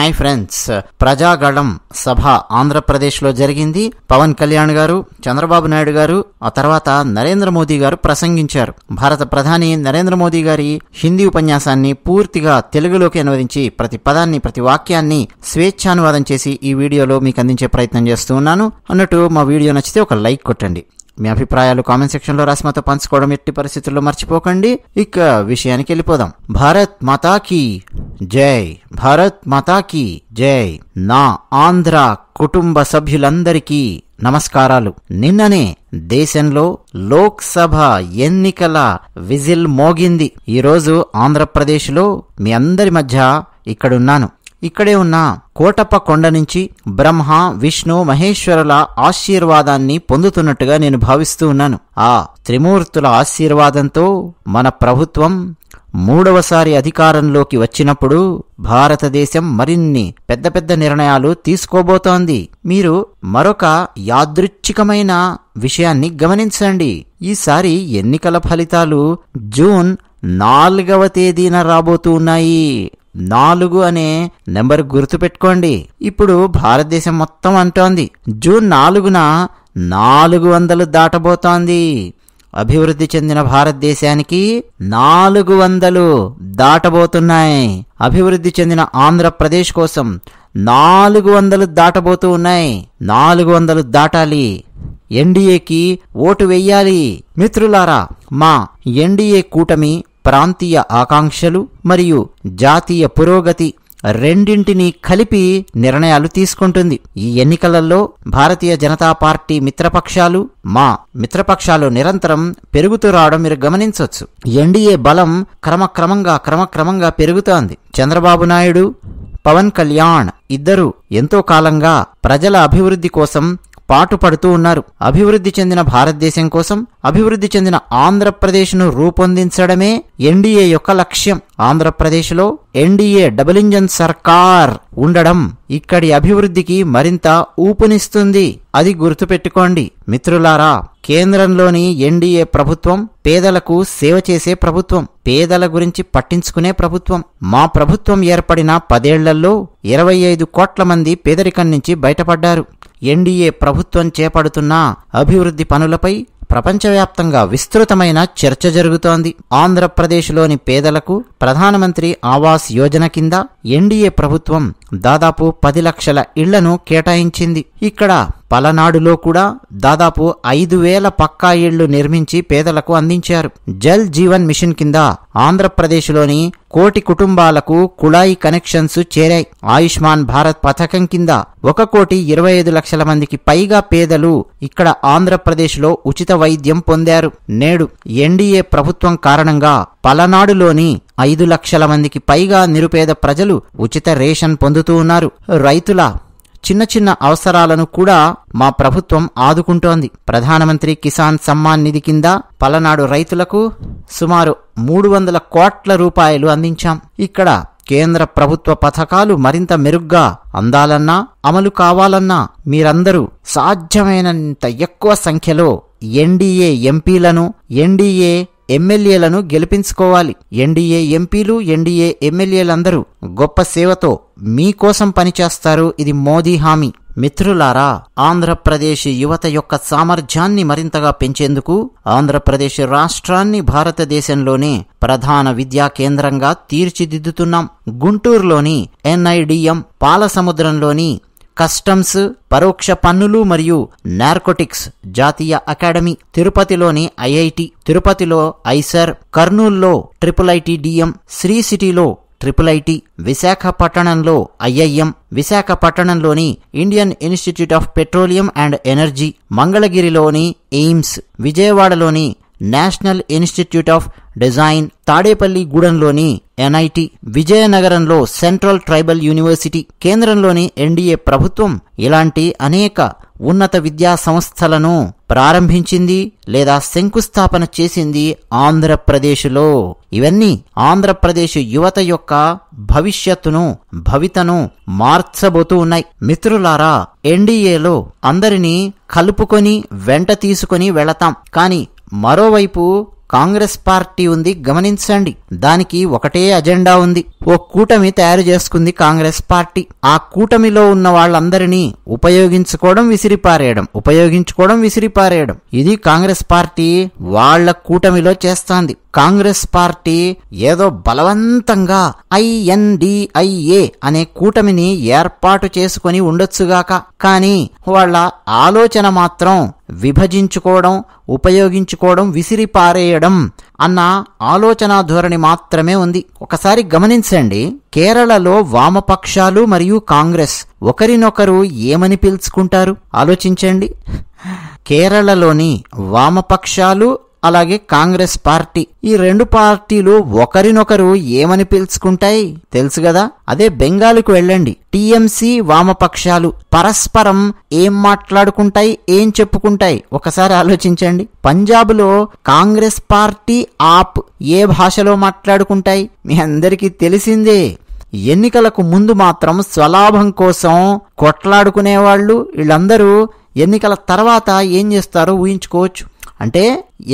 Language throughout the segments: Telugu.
హాయ్ ఫ్రెండ్స్ ప్రజాగళం సభ ఆంధ్రప్రదేశ్లో జరిగింది పవన్ కళ్యాణ్ గారు చంద్రబాబు నాయుడు గారు ఆ తర్వాత నరేంద్ర మోదీ గారు ప్రసంగించారు భారత ప్రధాని నరేంద్ర మోదీ గారి హిందీ ఉపన్యాసాన్ని పూర్తిగా తెలుగులోకి అనువదించి ప్రతి పదాన్ని ప్రతి వాక్యాన్ని స్వేచ్ఛానువాదం చేసి ఈ వీడియోలో మీకు అందించే ప్రయత్నం చేస్తూ ఉన్నాను అన్నట్టు మా వీడియో నచ్చితే ఒక లైక్ కొట్టండి మీ అభిప్రాయాలు కామెంట్ సెక్షన్లో రాసి మాతో పంచుకోవడం ఎట్టి పరిస్థితుల్లో మర్చిపోకండి ఇక విషయానికి వెళ్ళిపోదాం భారత్ మాతాకి జై భారత్ మాతాకి జై నా ఆంధ్ర కుటుంబ సభ్యులందరికీ నమస్కారాలు నిన్ననే దేశంలో లోక్సభ ఎన్నికల విజిల్ మోగింది ఈరోజు ఆంధ్రప్రదేశ్లో మీ అందరి మధ్య ఇక్కడున్నాను ఇక్కడే ఉన్న కోటప్ప కొండ నుంచి బ్రహ్మ విష్ణు మహేశ్వరుల ఆశీర్వాదాన్ని పొందుతున్నట్టుగా నేను భావిస్తూ ఉన్నాను ఆ త్రిమూర్తుల ఆశీర్వాదంతో మన ప్రభుత్వం మూడవసారి అధికారంలోకి వచ్చినప్పుడు భారతదేశం మరిన్ని పెద్ద పెద్ద నిర్ణయాలు తీసుకోబోతోంది మీరు మరొక యాదృచ్ఛికమైన విషయాన్ని గమనించండి ఈసారి ఎన్నికల ఫలితాలు జూన్ నాలుగవ తేదీన రాబోతూ ఉన్నాయి నాలుగు అనే నెంబర్ గుర్తుపెట్టుకోండి ఇప్పుడు భారతదేశం మొత్తం అంటోంది జూన్ నాలుగున నాలుగు వందలు దాటబోతోంది అభివృద్ధి చెందిన భారతదేశానికి నాలుగు వందలు దాటబోతున్నాయి అభివృద్ధి చెందిన ఆంధ్రప్రదేశ్ కోసం నాలుగు వందలు దాటబోతూ ఉన్నాయి నాలుగు వందలు దాటాలి ఎన్డీఏకి ఓటు వెయ్యాలి మిత్రులారా మా ఎన్డీఏ కూటమి ప్రాంతీయ ఆకాంక్షలు మరియు జాతీయ పురోగతి రెండింటినీ కలిపి నిర్ణయాలు తీసుకుంటుంది ఈ ఎన్నికలలో భారతీయ జనతా పార్టీ మిత్రపక్షాలు మా మిత్రపక్షాలు నిరంతరం పెరుగుతూ రావడం మీరు గమనించవచ్చు ఎన్డీఏ బలం క్రమక్రమంగా క్రమక్రమంగా పెరుగుతోంది చంద్రబాబు నాయుడు పవన్ కళ్యాణ్ ఇద్దరు ఎంతో కాలంగా ప్రజల అభివృద్ధి కోసం పాటుపడుతూ ఉన్నారు అభివృద్ధి చెందిన భారతదేశం కోసం అభివృద్ధి చెందిన ఆంధ్రప్రదేశ్ను రూపొందించడమే ఎన్డీఏ యొక్క లక్ష్యం ఆంధ్రప్రదేశ్లో ఎన్డీఏ డబుల్ ఇంజన్ సర్కార్ ఉండడం ఇక్కడి అభివృద్ధికి మరింత ఊపునిస్తుంది అది గుర్తుపెట్టుకోండి మిత్రులారా కేంద్రంలోని ఎన్డీఏ ప్రభుత్వం పేదలకు సేవ చేసే ప్రభుత్వం పేదల గురించి పట్టించుకునే ప్రభుత్వం మా ప్రభుత్వం ఏర్పడిన పదేళ్లలో ఇరవై ఐదు కోట్ల మంది పేదరికం నుంచి బయటపడ్డారు ఎన్డీఏ ప్రభుత్వం చేపడుతున్న అభివృద్ధి పనులపై ప్రపంచవ్యాప్తంగా విస్తృతమైన చర్చ జరుగుతోంది ఆంధ్రప్రదేశ్లోని పేదలకు ప్రధానమంత్రి ఆవాస్ యోజన కింద ఎన్డీఏ ప్రభుత్వం దాదాపు పది లక్షల ఇళ్లను కేటాయించింది ఇక్కడ పలనాడులో కూడా దాదాపు ఐదు వేల పక్కా ఇళ్లు నిర్మించి పేదలకు అందించారు జల్ జీవన్ మిషన్ కింద ఆంధ్రప్రదేశ్లోని కోటి కుటుంబాలకు కుళాయి కనెక్షన్స్ చేరాయి ఆయుష్మాన్ భారత్ పథకం కింద ఒక కోటి ఇరవై ఐదు లక్షల మందికి పైగా పేదలు ఇక్కడ ఆంధ్రప్రదేశ్లో ఉచిత వైద్యం పొందారు నేడు ఎన్డీఏ ప్రభుత్వం కారణంగా పలనాడులోని ఐదు లక్షల మందికి పైగా నిరుపేద ప్రజలు ఉచిత రేషన్ పొందుతూ ఉన్నారు రైతుల చిన్న చిన్న అవసరాలను కూడా మా ప్రభుత్వం ఆదుకుంటోంది ప్రధానమంత్రి కిసాన్ సమ్మాన్ నిధి కింద పలనాడు రైతులకు సుమారు మూడు వందల కోట్ల రూపాయలు అందించాం ఇక్కడ కేంద్ర ప్రభుత్వ పథకాలు మరింత మెరుగ్గా అందాలన్నా అమలు కావాలన్నా మీరందరూ సాధ్యమైనంత ఎక్కువ సంఖ్యలో ఎన్డీఏ ఎంపీలను ఎన్డీఏ ఎమ్మెల్యేలను గెలిపించుకోవాలి ఎన్డీఏ ఎంపీలు ఎన్డీఏ ఎమ్మెల్యేలందరూ గొప్ప సేవతో మీకోసం పనిచేస్తారు ఇది మోదీ హామీ మిత్రులారా ఆంధ్రప్రదేశ్ యువత యొక్క సామర్థ్యాన్ని మరింతగా పెంచేందుకు ఆంధ్రప్రదేశ్ రాష్ట్రాన్ని భారతదేశంలోనే ప్రధాన విద్యా కేంద్రంగా తీర్చిదిద్దుతున్నాం గుంటూరులోని ఎన్ఐడిఎం పాలసముద్రంలోని కస్టమ్స్ పరోక్ష పన్నులు మరియు నార్కోటిక్స్ జాతీయ అకాడమీ తిరుపతిలోని ఐఐటి తిరుపతిలో ఐసర్ కర్నూల్లో ట్రిపుల్ ఐటి డిఎం శ్రీ సిటీలో ట్రిపుల్ ఐటి విశాఖపట్టణంలో ఐఐఎం విశాఖపట్టణంలోని Indian Institute of Petroleum and Energy మంగళగిరిలోని ఎయిమ్స్ విజయవాడలోని నేషనల్ ఇన్స్టిట్యూట్ ఆఫ్ డిజైన్ తాడేపల్లి గూడెంలోని ఎన్ఐటి విజయనగరంలో సెంట్రల్ ట్రైబల్ యూనివర్సిటీ కేంద్రంలోని ఎన్డీఏ ప్రభుత్వం ఇలాంటి అనేక ఉన్నత విద్యా సంస్థలను ప్రారంభించింది లేదా శంకుస్థాపన చేసింది ఆంధ్రప్రదేశ్లో ఇవన్నీ ఆంధ్రప్రదేశ్ యువత యొక్క భవిష్యత్తును భవితను మార్చబోతూ ఉన్నాయి మిత్రులారా ఎన్డీఏలో అందరినీ కలుపుకొని వెంట తీసుకొని వెళతాం కానీ మరోవైపు కాంగ్రెస్ పార్టీ ఉంది గమనించండి దానికి ఒకటే అజెండా ఉంది ఓ కూటమి తయారు చేసుకుంది కాంగ్రెస్ పార్టీ ఆ కూటమిలో ఉన్న వాళ్ళందరినీ ఉపయోగించుకోవడం విసిరిపారేయడం ఉపయోగించుకోవడం విసిరిపారేయడం ఇది కాంగ్రెస్ పార్టీ వాళ్ల కూటమిలో చేస్తాంది కాంగ్రెస్ పార్టీ ఏదో బలవంతంగా ఐఎన్డిఐఏ అనే కూటమిని ఏర్పాటు చేసుకుని ఉండొచ్చుగాక కానీ వాళ్ళ ఆలోచన మాత్రం విభజించుకోవడం ఉపయోగించుకోవడం విసిరిపారేయడం అన్న ఆలోచన ధోరణి మాత్రమే ఉంది ఒకసారి గమనించండి కేరళలో వామపక్షాలు మరియు కాంగ్రెస్ ఒకరినొకరు ఏమని పిలుచుకుంటారు ఆలోచించండి కేరళలోని వామపక్షాలు అలాగే కాంగ్రెస్ పార్టీ ఈ రెండు పార్టీలు ఒకరినొకరు ఏమని పిలుచుకుంటాయి తెలుసు కదా అదే బెంగాల్కు వెళ్ళండి టీఎంసీ వామపక్షాలు పరస్పరం ఏం మాట్లాడుకుంటాయి ఏం చెప్పుకుంటాయి ఒకసారి ఆలోచించండి పంజాబ్లో కాంగ్రెస్ పార్టీ ఆప్ ఏ భాషలో మాట్లాడుకుంటాయి మీ అందరికీ తెలిసిందే ఎన్నికలకు ముందు మాత్రం స్వలాభం కోసం కొట్లాడుకునేవాళ్ళు వీళ్ళందరూ ఎన్నికల తర్వాత ఏం చేస్తారో ఊహించుకోవచ్చు అంటే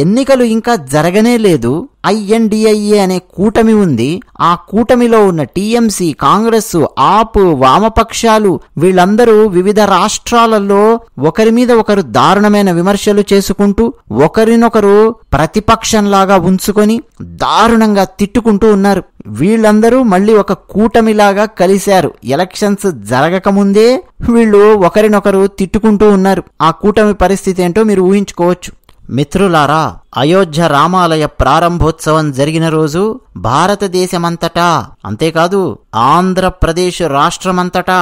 ఎన్నికలు ఇంకా జరగనే లేదు ఐఎన్డిఐఏ అనే కూటమి ఉంది ఆ కూటమిలో ఉన్న టీఎంసీ కాంగ్రెస్ ఆప్ వామపక్షాలు వీళ్ళందరూ వివిధ రాష్ట్రాలలో ఒకరి మీద ఒకరు దారుణమైన విమర్శలు చేసుకుంటూ ఒకరినొకరు ప్రతిపక్షంలాగా ఉంచుకొని దారుణంగా తిట్టుకుంటూ ఉన్నారు వీళ్ళందరూ మళ్ళీ ఒక కూటమిలాగా కలిశారు ఎలక్షన్స్ జరగకముందే వీళ్ళు ఒకరినొకరు తిట్టుకుంటూ ఉన్నారు ఆ కూటమి పరిస్థితి ఏంటో మీరు ఊహించుకోవచ్చు మిత్రులారా అయోధ్య రామాలయ ప్రారంభోత్సవం జరిగిన రోజు భారతదేశమంతటా అంతేకాదు ఆంధ్రప్రదేశ్ రాష్ట్రమంతటా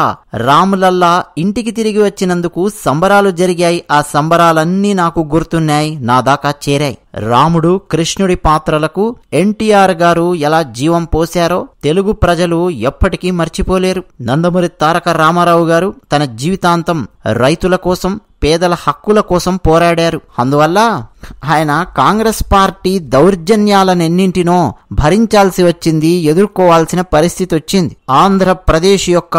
రాములల్లా ఇంటికి తిరిగి వచ్చినందుకు సంబరాలు జరిగాయి ఆ సంబరాలన్నీ నాకు గుర్తున్నాయి నా దాకా చేరాయి రాముడు కృష్ణుడి పాత్రలకు ఎన్టీఆర్ గారు ఎలా జీవం పోశారో తెలుగు ప్రజలు ఎప్పటికీ మర్చిపోలేరు నందమూరి తారక రామారావు గారు తన జీవితాంతం రైతుల కోసం పేదల హక్కుల కోసం పోరాడారు అందువల్ల ఆయన కాంగ్రెస్ పార్టీ దౌర్జన్యాలనెన్నింటినో భరించాల్సి వచ్చింది ఎదుర్కోవాల్సిన పరిస్థితి వచ్చింది ఆంధ్రప్రదేశ్ యొక్క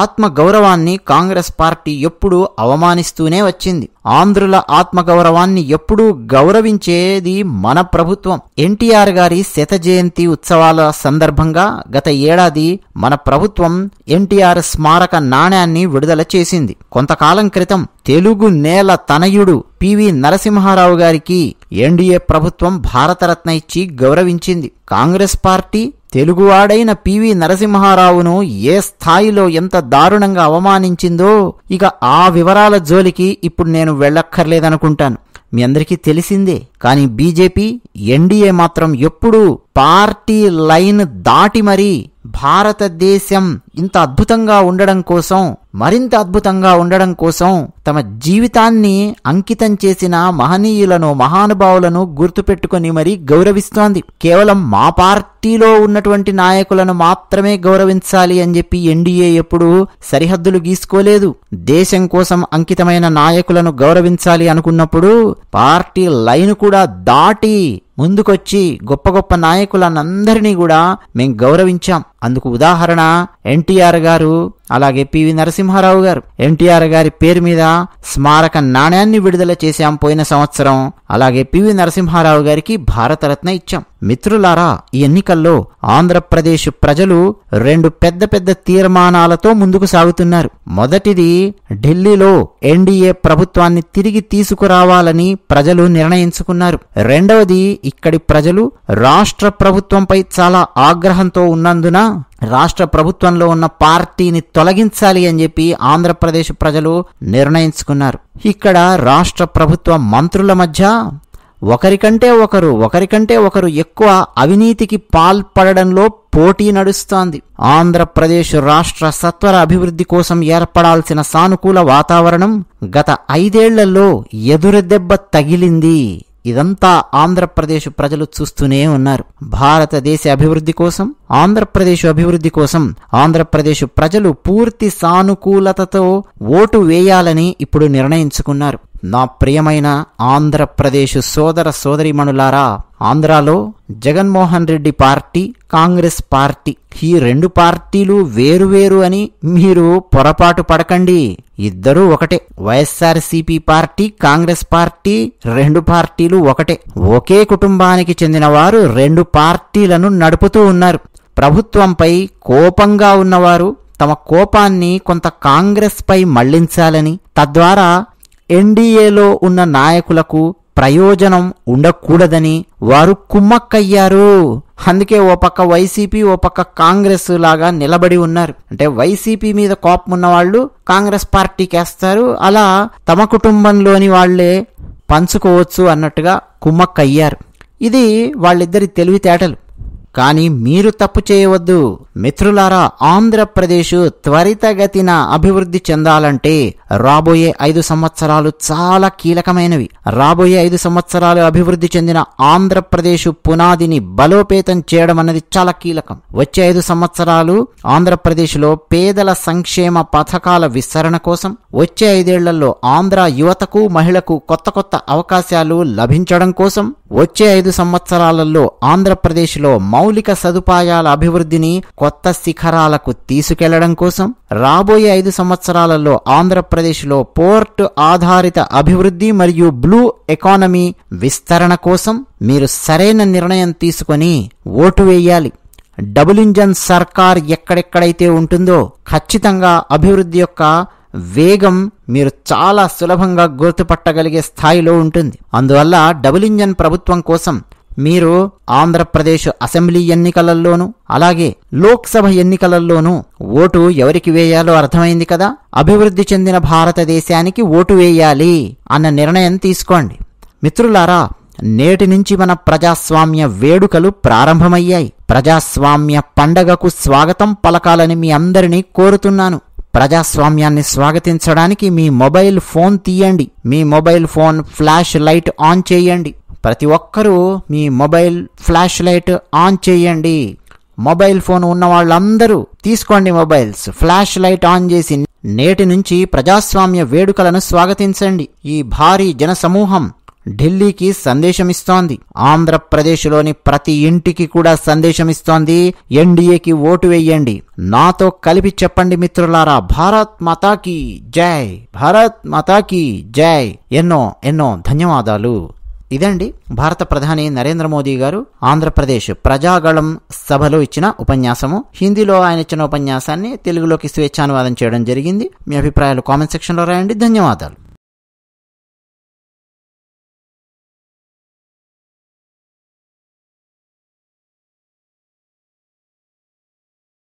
ఆత్మ గౌరవాన్ని కాంగ్రెస్ పార్టీ ఎప్పుడూ అవమానిస్తూనే వచ్చింది ఆంధ్రుల ఆత్మగౌరవాన్ని ఎప్పుడూ గౌరవించేది మన ప్రభుత్వం ఎన్టీఆర్ గారి శత జయంతి ఉత్సవాల సందర్భంగా గత ఏడాది మన ప్రభుత్వం ఎన్టీఆర్ స్మారక నాణ్యాన్ని విడుదల చేసింది కొంతకాలం క్రితం తెలుగు నేల తనయుడు పివి నరసింహారావు గారికి ఎన్డీఏ ప్రభుత్వం భారతరత్న ఇచ్చి గౌరవించింది కాంగ్రెస్ పార్టీ తెలుగువాడైన పివి నరసింహారావును ఏ స్థాయిలో ఎంత దారుణంగా అవమానించిందో ఇక ఆ వివరాల జోలికి ఇప్పుడు నేను వెళ్ళక్కర్లేదనుకుంటాను మీ అందరికీ తెలిసిందే కానీ బీజేపీ ఎన్డీఏ మాత్రం ఎప్పుడూ పార్టీ లైన్ దాటి మరీ భారతదేశం ఇంత అద్భుతంగా ఉండడం కోసం మరింత అద్భుతంగా ఉండడం కోసం తమ జీవితాన్ని అంకితం చేసిన మహనీయులను మహానుభావులను గుర్తుపెట్టుకుని మరీ గౌరవిస్తోంది కేవలం మా పార్టీలో ఉన్నటువంటి నాయకులను మాత్రమే గౌరవించాలి అని చెప్పి ఎన్డీఏ ఎప్పుడూ సరిహద్దులు గీసుకోలేదు దేశం కోసం అంకితమైన నాయకులను గౌరవించాలి అనుకున్నప్పుడు పార్టీ లైన్ కూడా దాటి ముందుకొచ్చి గొప్ప గొప్ప నాయకులనందరినీ కూడా మేము గౌరవించాం అందుకు ఉదాహరణ ఎన్టీఆర్ గారు అలాగే పివి నరసింహారావు గారు ఎన్టీఆర్ గారి పేరు మీద స్మారక నాణ్యాన్ని విడుదల చేశాం పోయిన సంవత్సరం అలాగే పివి నరసింహారావు గారికి భారతరత్న ఇచ్చాం మిత్రులారా ఈ ఎన్నికల్లో ఆంధ్రప్రదేశ్ ప్రజలు రెండు పెద్ద పెద్ద తీర్మానాలతో ముందుకు సాగుతున్నారు మొదటిది ఢిల్లీలో ఎన్డీఏ ప్రభుత్వాన్ని తిరిగి తీసుకురావాలని ప్రజలు నిర్ణయించుకున్నారు రెండవది ఇక్కడి ప్రజలు రాష్ట్ర ప్రభుత్వంపై చాలా ఆగ్రహంతో ఉన్నందున రాష్ట్ర ప్రభుత్వంలో ఉన్న పార్టీని తొలగించాలి అని చెప్పి ఆంధ్రప్రదేశ్ ప్రజలు నిర్ణయించుకున్నారు ఇక్కడ రాష్ట్ర ప్రభుత్వ మంత్రుల మధ్య ఒకరికంటే ఒకరు ఒకరికంటే ఒకరు ఎక్కువ అవినీతికి పాల్పడడంలో పోటీ నడుస్తోంది ఆంధ్రప్రదేశ్ రాష్ట్ర సత్వర అభివృద్ధి కోసం ఏర్పడాల్సిన సానుకూల వాతావరణం గత ఐదేళ్లలో ఎదురుదెబ్బ తగిలింది ఇదంతా ఆంధ్రప్రదేశ్ ప్రజలు చూస్తూనే ఉన్నారు భారతదేశ అభివృద్ధి కోసం ఆంధ్రప్రదేశ్ అభివృద్ధి కోసం ఆంధ్రప్రదేశ్ ప్రజలు పూర్తి సానుకూలతతో ఓటు వేయాలని ఇప్పుడు నిర్ణయించుకున్నారు నా ప్రియమైన ఆంధ్రప్రదేశ్ సోదర సోదరిమణులారా ఆంధ్రాలో Jaganmohan Reddy party Congress party ఈ రెండు పార్టీలు వేరువేరు అని మీరు పొరపాటు పడకండి ఇద్దరూ ఒకటే వైఎస్ఆర్సీపీ పార్టీ కాంగ్రెస్ పార్టీ రెండు పార్టీలు ఒకటే ఒకే కుటుంబానికి చెందిన వారు రెండు పార్టీలను నడుపుతూ ఉన్నారు ప్రభుత్వంపై కోపంగా ఉన్నవారు తమ కోపాన్ని కొంత కాంగ్రెస్పై మళ్లించాలని తద్వారా ఎన్డీఏలో ఉన్న నాయకులకు ప్రయోజనం ఉండకూడదని వారు కుమ్మక్కయ్యారు అందుకే ఓ పక్క వైసీపీ ఓ పక్క కాంగ్రెస్ లాగా నిలబడి ఉన్నారు అంటే వైసీపీ మీద కోపం ఉన్న వాళ్ళు కాంగ్రెస్ పార్టీకి వేస్తారు అలా తమ కుటుంబంలోని వాళ్లే పంచుకోవచ్చు అన్నట్టుగా కుమ్మక్కయ్యారు ఇది వాళ్ళిద్దరి తెలివితేటలు కానీ మీరు తప్పు చేయవద్దు మిత్రులారా ఆంధ్రప్రదేశ్ త్వరితగతిన అభివృద్ధి చెందాలంటే రాబోయే ఐదు సంవత్సరాలు చాలా కీలకమైనవి రాబోయే ఐదు సంవత్సరాలు అభివృద్ధి చెందిన ఆంధ్రప్రదేశ్ పునాదిని బలోపేతం చేయడం అన్నది చాలా కీలకం వచ్చే ఐదు సంవత్సరాలు ఆంధ్రప్రదేశ్లో పేదల సంక్షేమ పథకాల విస్తరణ కోసం వచ్చే ఐదేళ్లలో ఆంధ్ర యువతకు మహిళకు కొత్త కొత్త అవకాశాలు లభించడం కోసం వచ్చే ఐదు సంవత్సరాలలో ఆంధ్రప్రదేశ్లో మౌలిక సదుపాయాల అభివృద్ధిని కొత్త శిఖరాలకు తీసుకెళ్లడం కోసం రాబోయే ఐదు సంవత్సరాలలో ఆంధ్రప్రదేశ్లో పోర్ట్ ఆధారిత అభివృద్ధి మరియు బ్లూ ఎకానమీ విస్తరణ కోసం మీరు సరైన నిర్ణయం తీసుకొని ఓటు వేయాలి డబుల్ ఇంజన్ సర్కార్ ఎక్కడెక్కడైతే ఉంటుందో ఖచ్చితంగా అభివృద్ధి యొక్క వేగం మీరు చాలా సులభంగా గుర్తుపట్టగలిగే స్థాయిలో ఉంటుంది అందువల్ల డబుల్ ఇంజన్ ప్రభుత్వం కోసం మీరు ఆంధ్రప్రదేశ్ అసెంబ్లీ ఎన్నికలలోనూ అలాగే లోక్సభ ఎన్నికలలోనూ ఓటు ఎవరికి వేయాలో అర్థమైంది కదా అభివృద్ధి చెందిన భారతదేశానికి ఓటు వేయాలి అన్న నిర్ణయం తీసుకోండి మిత్రులారా నేటి నుంచి మన ప్రజాస్వామ్య వేడుకలు ప్రారంభమయ్యాయి ప్రజాస్వామ్య పండగకు స్వాగతం పలకాలని మీ అందరినీ కోరుతున్నాను ప్రజాస్వామ్యాన్ని స్వాగతించడానికి మీ మొబైల్ ఫోన్ తీయండి మీ mobile phone flash light on చేయండి ప్రతి ఒక్కరూ మీ మొబైల్ ఫ్లాష్ లైట్ ఆన్ చేయండి మొబైల్ ఫోన్ ఉన్న వాళ్ళందరూ తీసుకోండి మొబైల్స్ ఫ్లాష్ లైట్ ఆన్ చేసి నేటి నుంచి ప్రజాస్వామ్య వేడుకలను స్వాగతించండి ఈ భారీ జనసమూహం ఢిల్లీకి సందేశమిస్తోంది ఆంధ్రప్రదేశ్లోని ప్రతి ఇంటికి కూడా సందేశమిస్తోంది ఎన్డీఏకి ఓటు వేయండి నాతో కలిపి చెప్పండి మిత్రులారా భారత్ మాతాకి జై భారత్ మాతాకి జై ఎన్నో ఎన్నో ధన్యవాదాలు ఇదండి భారత ప్రధాని నరేంద్ర మోదీ గారు ఆంధ్రప్రదేశ్ ప్రజాగళం సభలో ఇచ్చిన ఉపన్యాసము హిందీలో ఆయన ఇచ్చిన ఉపన్యాసాన్ని తెలుగులోకి స్వేచ్ఛానువాదం చేయడం జరిగింది మీ అభిప్రాయాలు కామెంట్ సెక్షన్లో రాయండి ధన్యవాదాలు